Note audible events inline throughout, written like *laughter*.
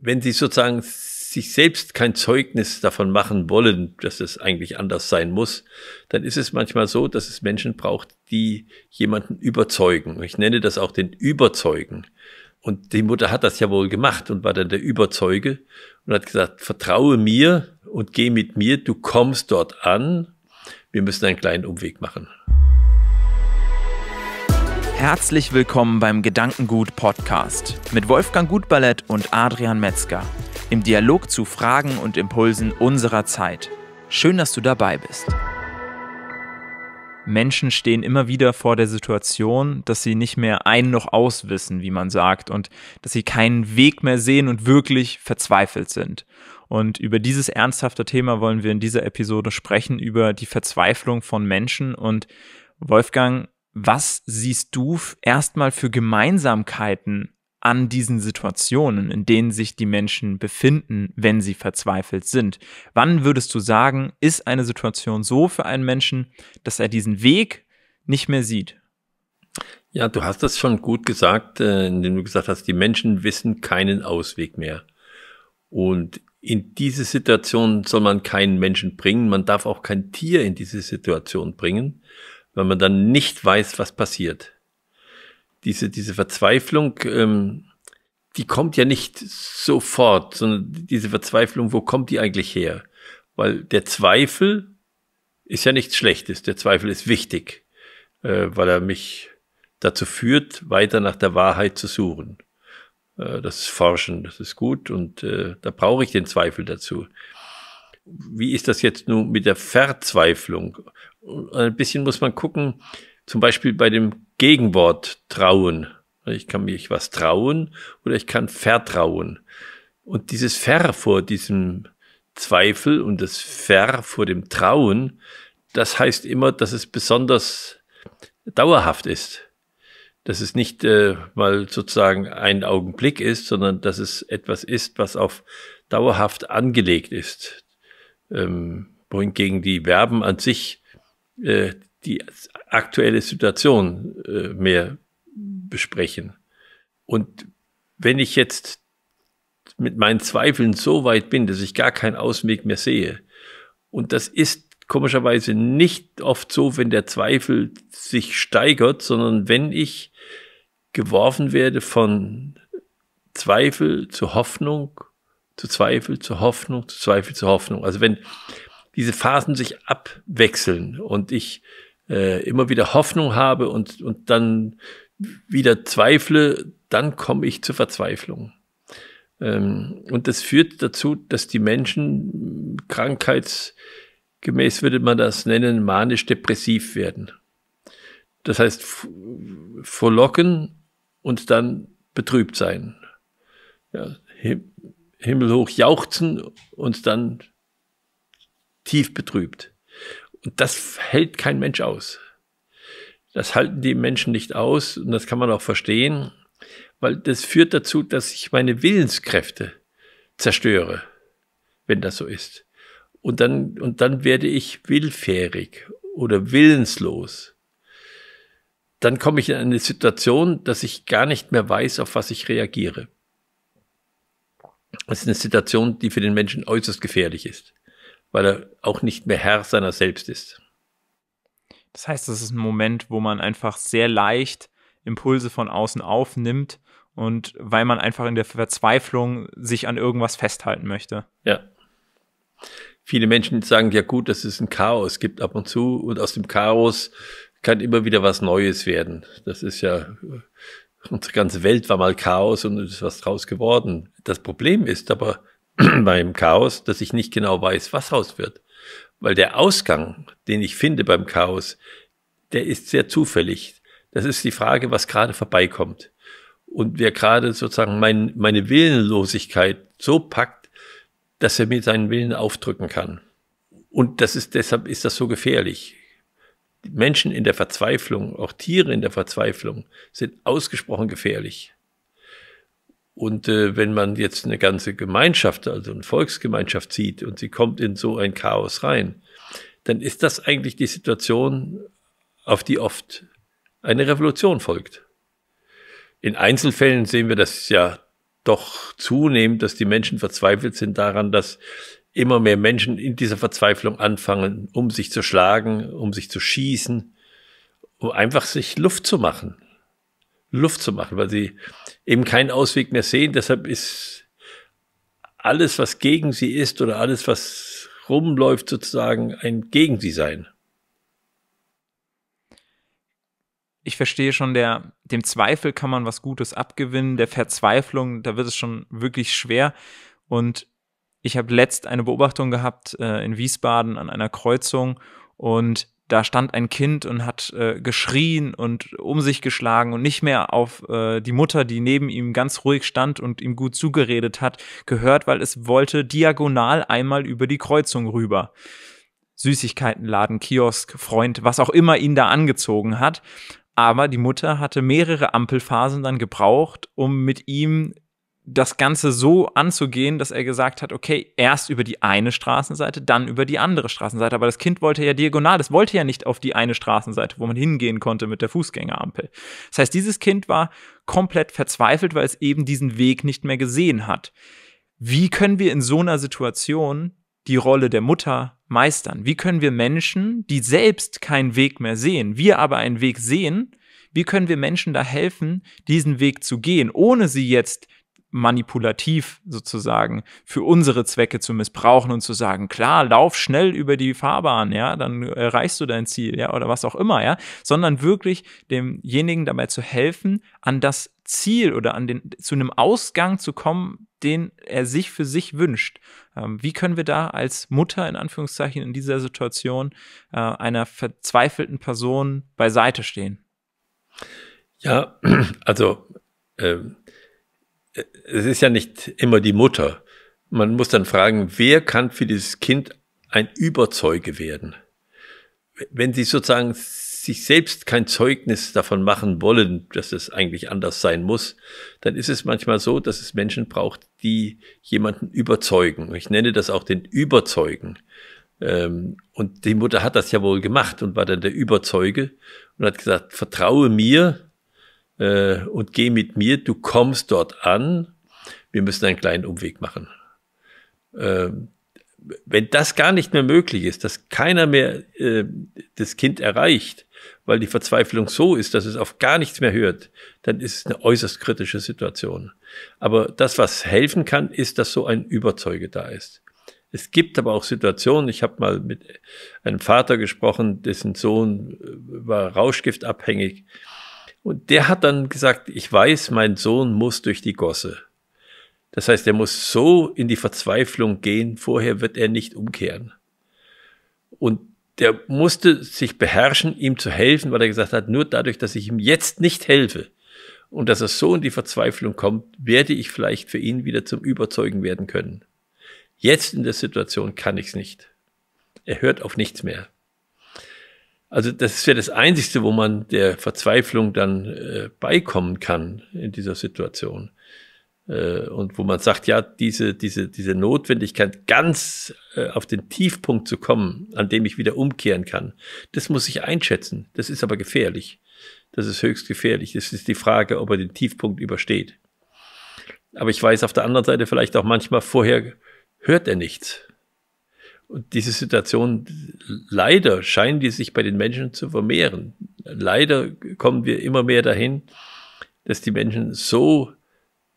wenn sie sozusagen sich selbst kein Zeugnis davon machen wollen, dass es eigentlich anders sein muss, dann ist es manchmal so, dass es Menschen braucht, die jemanden überzeugen. Ich nenne das auch den Überzeugen. Und die Mutter hat das ja wohl gemacht und war dann der Überzeuge und hat gesagt, vertraue mir und geh mit mir, du kommst dort an. Wir müssen einen kleinen Umweg machen. Herzlich willkommen beim Gedankengut Podcast mit Wolfgang Gutballett und Adrian Metzger im Dialog zu Fragen und Impulsen unserer Zeit. Schön, dass du dabei bist. Menschen stehen immer wieder vor der Situation, dass sie nicht mehr ein noch auswissen, wie man sagt, und dass sie keinen Weg mehr sehen und wirklich verzweifelt sind. Und über dieses ernsthafte Thema wollen wir in dieser Episode sprechen, über die Verzweiflung von Menschen. Und Wolfgang, was siehst du erstmal für Gemeinsamkeiten an diesen Situationen, in denen sich die Menschen befinden, wenn sie verzweifelt sind? Wann würdest du sagen, ist eine Situation so für einen Menschen, dass er diesen Weg nicht mehr sieht? Ja, du hast das schon gut gesagt, äh, indem du gesagt hast, die Menschen wissen keinen Ausweg mehr. Und in diese Situation soll man keinen Menschen bringen, man darf auch kein Tier in diese Situation bringen, weil man dann nicht weiß, was passiert. Diese, diese Verzweiflung, ähm, die kommt ja nicht sofort, sondern diese Verzweiflung, wo kommt die eigentlich her? Weil der Zweifel ist ja nichts Schlechtes, der Zweifel ist wichtig, äh, weil er mich dazu führt, weiter nach der Wahrheit zu suchen. Äh, das ist Forschen, das ist gut und äh, da brauche ich den Zweifel dazu. Wie ist das jetzt nun mit der Verzweiflung? Äh, ein bisschen muss man gucken, zum Beispiel bei dem Gegenwort trauen. Ich kann mich was trauen oder ich kann vertrauen. Und dieses Ver vor diesem Zweifel und das Ver vor dem Trauen, das heißt immer, dass es besonders dauerhaft ist. Dass es nicht äh, mal sozusagen ein Augenblick ist, sondern dass es etwas ist, was auf dauerhaft angelegt ist. Ähm, wohingegen die Verben an sich äh, die aktuelle Situation äh, mehr besprechen. Und wenn ich jetzt mit meinen Zweifeln so weit bin, dass ich gar keinen Ausweg mehr sehe, und das ist komischerweise nicht oft so, wenn der Zweifel sich steigert, sondern wenn ich geworfen werde von Zweifel zu Hoffnung, zu Zweifel, zu Hoffnung, zu Zweifel, zu Hoffnung. Also wenn diese Phasen sich abwechseln und ich äh, immer wieder Hoffnung habe und, und dann wieder zweifle, dann komme ich zur Verzweiflung. Ähm, und das führt dazu, dass die Menschen krankheitsgemäß würde man das nennen, manisch-depressiv werden. Das heißt, verlocken und dann betrübt sein. Ja, himmelhoch jauchzen und dann tief betrübt. Und das hält kein Mensch aus. Das halten die Menschen nicht aus und das kann man auch verstehen, weil das führt dazu, dass ich meine Willenskräfte zerstöre, wenn das so ist. Und dann, und dann werde ich willfährig oder willenslos. Dann komme ich in eine Situation, dass ich gar nicht mehr weiß, auf was ich reagiere. Das ist eine Situation, die für den Menschen äußerst gefährlich ist weil er auch nicht mehr Herr seiner selbst ist. Das heißt, das ist ein Moment, wo man einfach sehr leicht Impulse von außen aufnimmt und weil man einfach in der Verzweiflung sich an irgendwas festhalten möchte. Ja. Viele Menschen sagen ja gut, dass es ein Chaos gibt ab und zu und aus dem Chaos kann immer wieder was Neues werden. Das ist ja, unsere ganze Welt war mal Chaos und es ist was draus geworden. Das Problem ist aber, *clears throat* beim Chaos, dass ich nicht genau weiß, was raus wird. Weil der Ausgang, den ich finde beim Chaos, der ist sehr zufällig. Das ist die Frage, was gerade vorbeikommt. Und wer gerade sozusagen mein, meine Willenlosigkeit so packt, dass er mir seinen Willen aufdrücken kann. Und das ist, deshalb ist das so gefährlich. Menschen in der Verzweiflung, auch Tiere in der Verzweiflung, sind ausgesprochen gefährlich. Und äh, wenn man jetzt eine ganze Gemeinschaft, also eine Volksgemeinschaft sieht und sie kommt in so ein Chaos rein, dann ist das eigentlich die Situation, auf die oft eine Revolution folgt. In Einzelfällen sehen wir das ja doch zunehmend, dass die Menschen verzweifelt sind daran, dass immer mehr Menschen in dieser Verzweiflung anfangen, um sich zu schlagen, um sich zu schießen, um einfach sich Luft zu machen. Luft zu machen, weil sie eben keinen Ausweg mehr sehen. Deshalb ist alles, was gegen sie ist oder alles, was rumläuft, sozusagen ein gegen sie sein. ich verstehe schon, der, dem Zweifel kann man was Gutes abgewinnen, der Verzweiflung, da wird es schon wirklich schwer. Und ich habe letzt eine Beobachtung gehabt äh, in Wiesbaden an einer Kreuzung und da stand ein Kind und hat äh, geschrien und um sich geschlagen und nicht mehr auf äh, die Mutter, die neben ihm ganz ruhig stand und ihm gut zugeredet hat, gehört, weil es wollte diagonal einmal über die Kreuzung rüber. Süßigkeitenladen, Kiosk, Freund, was auch immer ihn da angezogen hat. Aber die Mutter hatte mehrere Ampelphasen dann gebraucht, um mit ihm das Ganze so anzugehen, dass er gesagt hat, okay, erst über die eine Straßenseite, dann über die andere Straßenseite. Aber das Kind wollte ja diagonal, das wollte ja nicht auf die eine Straßenseite, wo man hingehen konnte mit der Fußgängerampel. Das heißt, dieses Kind war komplett verzweifelt, weil es eben diesen Weg nicht mehr gesehen hat. Wie können wir in so einer Situation die Rolle der Mutter meistern? Wie können wir Menschen, die selbst keinen Weg mehr sehen, wir aber einen Weg sehen, wie können wir Menschen da helfen, diesen Weg zu gehen, ohne sie jetzt manipulativ sozusagen für unsere Zwecke zu missbrauchen und zu sagen, klar, lauf schnell über die Fahrbahn, ja, dann erreichst du dein Ziel, ja, oder was auch immer, ja, sondern wirklich demjenigen dabei zu helfen, an das Ziel oder an den, zu einem Ausgang zu kommen, den er sich für sich wünscht. Ähm, wie können wir da als Mutter in Anführungszeichen in dieser Situation äh, einer verzweifelten Person beiseite stehen? Ja, *clears throat* also ähm es ist ja nicht immer die Mutter. Man muss dann fragen, wer kann für dieses Kind ein Überzeuge werden? Wenn sie sozusagen sich selbst kein Zeugnis davon machen wollen, dass es eigentlich anders sein muss, dann ist es manchmal so, dass es Menschen braucht, die jemanden überzeugen. Ich nenne das auch den Überzeugen. Ähm, und die Mutter hat das ja wohl gemacht und war dann der Überzeuge und hat gesagt, vertraue mir, äh, und geh mit mir, du kommst dort an, wir müssen einen kleinen Umweg machen. Ähm, wenn das gar nicht mehr möglich ist, dass keiner mehr äh, das Kind erreicht, weil die Verzweiflung so ist, dass es auf gar nichts mehr hört, dann ist es eine äußerst kritische Situation. Aber das, was helfen kann, ist, dass so ein Überzeuge da ist. Es gibt aber auch Situationen, ich habe mal mit einem Vater gesprochen, dessen Sohn äh, war rauschgiftabhängig und der hat dann gesagt, ich weiß, mein Sohn muss durch die Gosse. Das heißt, er muss so in die Verzweiflung gehen, vorher wird er nicht umkehren. Und der musste sich beherrschen, ihm zu helfen, weil er gesagt hat, nur dadurch, dass ich ihm jetzt nicht helfe und dass er so in die Verzweiflung kommt, werde ich vielleicht für ihn wieder zum Überzeugen werden können. Jetzt in der Situation kann ich es nicht. Er hört auf nichts mehr. Also das ist ja das Einzige, wo man der Verzweiflung dann äh, beikommen kann in dieser Situation. Äh, und wo man sagt, ja, diese, diese, diese Notwendigkeit, ganz äh, auf den Tiefpunkt zu kommen, an dem ich wieder umkehren kann, das muss ich einschätzen. Das ist aber gefährlich. Das ist höchst gefährlich. Das ist die Frage, ob er den Tiefpunkt übersteht. Aber ich weiß auf der anderen Seite vielleicht auch manchmal, vorher hört er nichts. Und diese Situation, leider scheinen die sich bei den Menschen zu vermehren. Leider kommen wir immer mehr dahin, dass die Menschen so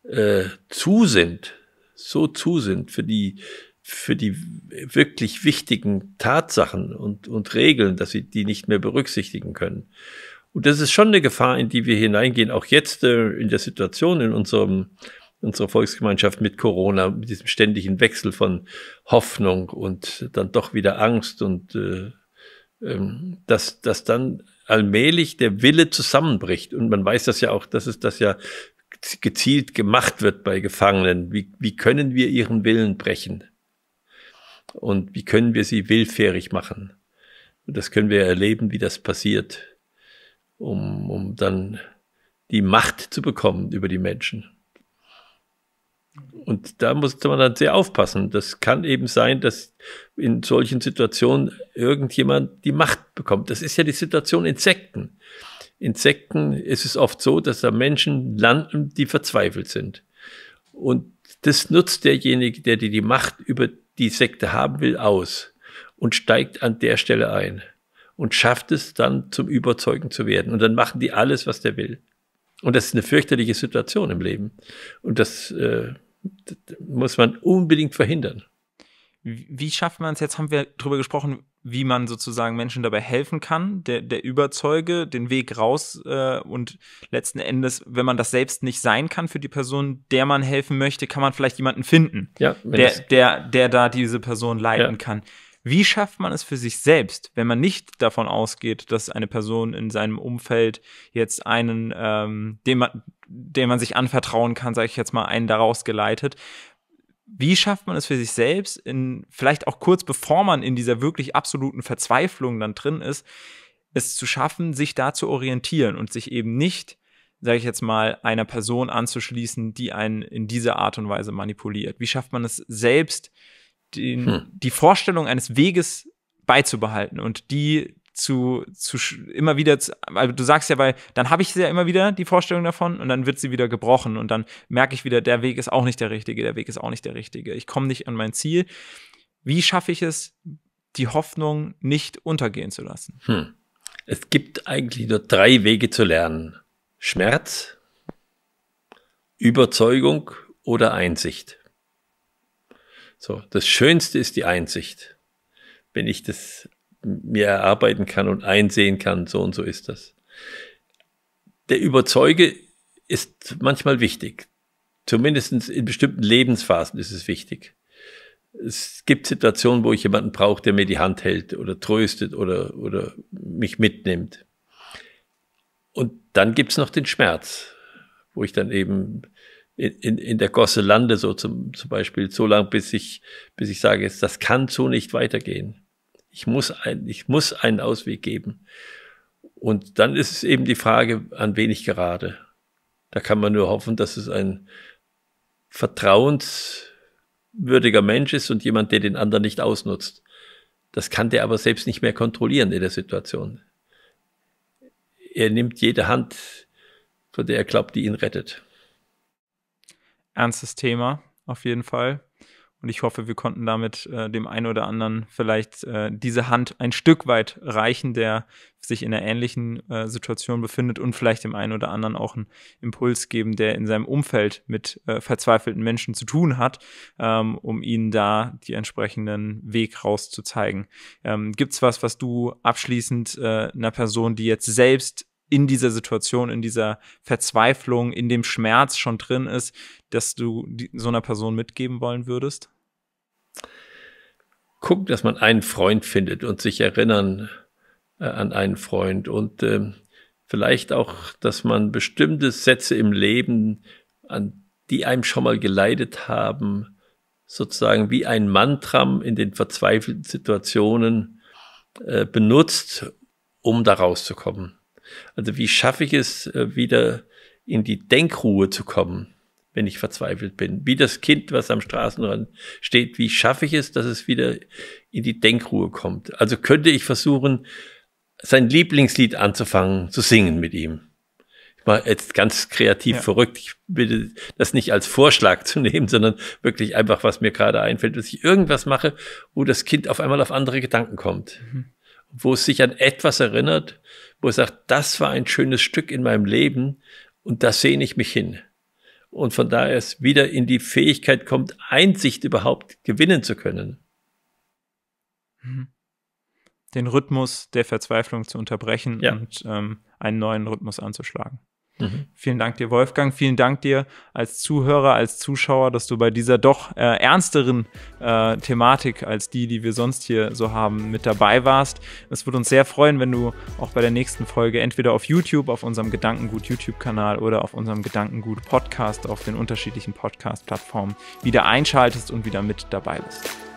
äh, zu sind, so zu sind für die, für die wirklich wichtigen Tatsachen und, und Regeln, dass sie die nicht mehr berücksichtigen können. Und das ist schon eine Gefahr, in die wir hineingehen, auch jetzt äh, in der Situation in unserem unserer Volksgemeinschaft mit Corona, mit diesem ständigen Wechsel von Hoffnung und dann doch wieder Angst und äh, ähm, dass, dass dann allmählich der Wille zusammenbricht. Und man weiß das ja auch, dass es das ja gezielt gemacht wird bei Gefangenen. Wie, wie können wir ihren Willen brechen? Und wie können wir sie willfährig machen? Und das können wir erleben, wie das passiert, um, um dann die Macht zu bekommen über die Menschen. Und da musste man dann sehr aufpassen. Das kann eben sein, dass in solchen Situationen irgendjemand die Macht bekommt. Das ist ja die Situation Insekten. Insekten ist es oft so, dass da Menschen landen, die verzweifelt sind. Und das nutzt derjenige, der die, die Macht über die Sekte haben will, aus und steigt an der Stelle ein und schafft es dann zum Überzeugen zu werden. Und dann machen die alles, was der will. Und das ist eine fürchterliche Situation im Leben. Und das, äh, das muss man unbedingt verhindern. Wie schafft man es? Jetzt haben wir darüber gesprochen, wie man sozusagen Menschen dabei helfen kann, der, der Überzeuge, den Weg raus äh, und letzten Endes, wenn man das selbst nicht sein kann für die Person, der man helfen möchte, kann man vielleicht jemanden finden, ja, der, der, der da diese Person leiten ja. kann. Wie schafft man es für sich selbst, wenn man nicht davon ausgeht, dass eine Person in seinem Umfeld jetzt einen, ähm, dem, man, dem man sich anvertrauen kann, sage ich jetzt mal, einen daraus geleitet, wie schafft man es für sich selbst, in, vielleicht auch kurz bevor man in dieser wirklich absoluten Verzweiflung dann drin ist, es zu schaffen, sich da zu orientieren und sich eben nicht, sage ich jetzt mal, einer Person anzuschließen, die einen in dieser Art und Weise manipuliert. Wie schafft man es selbst, den, hm. die Vorstellung eines Weges beizubehalten und die zu, zu immer wieder, zu, weil du sagst ja, weil dann habe ich ja immer wieder die Vorstellung davon und dann wird sie wieder gebrochen und dann merke ich wieder, der Weg ist auch nicht der richtige, der Weg ist auch nicht der richtige, ich komme nicht an mein Ziel. Wie schaffe ich es, die Hoffnung nicht untergehen zu lassen? Hm. Es gibt eigentlich nur drei Wege zu lernen. Schmerz, Überzeugung oder Einsicht. So, das Schönste ist die Einsicht. Wenn ich das mir erarbeiten kann und einsehen kann, so und so ist das. Der Überzeuge ist manchmal wichtig. Zumindest in bestimmten Lebensphasen ist es wichtig. Es gibt Situationen, wo ich jemanden brauche, der mir die Hand hält oder tröstet oder, oder mich mitnimmt. Und dann gibt es noch den Schmerz, wo ich dann eben in, in, in der Gosse lande, so zum, zum Beispiel, so lang, bis ich, bis ich sage, das kann so nicht weitergehen. Ich muss, ein, ich muss einen Ausweg geben. Und dann ist es eben die Frage, an wen ich gerade. Da kann man nur hoffen, dass es ein vertrauenswürdiger Mensch ist und jemand, der den anderen nicht ausnutzt. Das kann der aber selbst nicht mehr kontrollieren in der Situation. Er nimmt jede Hand, von der er glaubt, die ihn rettet ernstes Thema, auf jeden Fall. Und ich hoffe, wir konnten damit äh, dem einen oder anderen vielleicht äh, diese Hand ein Stück weit reichen, der sich in einer ähnlichen äh, Situation befindet und vielleicht dem einen oder anderen auch einen Impuls geben, der in seinem Umfeld mit äh, verzweifelten Menschen zu tun hat, ähm, um ihnen da die entsprechenden Weg rauszuzeigen. Ähm, Gibt es was, was du abschließend äh, einer Person, die jetzt selbst in dieser Situation, in dieser Verzweiflung, in dem Schmerz schon drin ist, dass du so einer Person mitgeben wollen würdest? Gucken, dass man einen Freund findet und sich erinnern äh, an einen Freund und äh, vielleicht auch, dass man bestimmte Sätze im Leben, an die einem schon mal geleitet haben, sozusagen wie ein Mantram in den verzweifelten Situationen äh, benutzt, um da rauszukommen. Also wie schaffe ich es, äh, wieder in die Denkruhe zu kommen, wenn ich verzweifelt bin? Wie das Kind, was am Straßenrand steht, wie schaffe ich es, dass es wieder in die Denkruhe kommt? Also könnte ich versuchen, sein Lieblingslied anzufangen, zu singen mit ihm. Ich mache jetzt ganz kreativ ja. verrückt. Ich bitte das nicht als Vorschlag zu nehmen, sondern wirklich einfach, was mir gerade einfällt, dass ich irgendwas mache, wo das Kind auf einmal auf andere Gedanken kommt. Mhm wo es sich an etwas erinnert, wo es sagt, das war ein schönes Stück in meinem Leben und da sehne ich mich hin. Und von daher es wieder in die Fähigkeit kommt, Einsicht überhaupt gewinnen zu können. Mhm. Den Rhythmus der Verzweiflung zu unterbrechen ja. und ähm, einen neuen Rhythmus anzuschlagen. Mhm. Vielen Dank dir, Wolfgang. Vielen Dank dir als Zuhörer, als Zuschauer, dass du bei dieser doch äh, ernsteren äh, Thematik als die, die wir sonst hier so haben, mit dabei warst. Es würde uns sehr freuen, wenn du auch bei der nächsten Folge entweder auf YouTube, auf unserem Gedankengut YouTube-Kanal oder auf unserem Gedankengut Podcast, auf den unterschiedlichen Podcast-Plattformen wieder einschaltest und wieder mit dabei bist.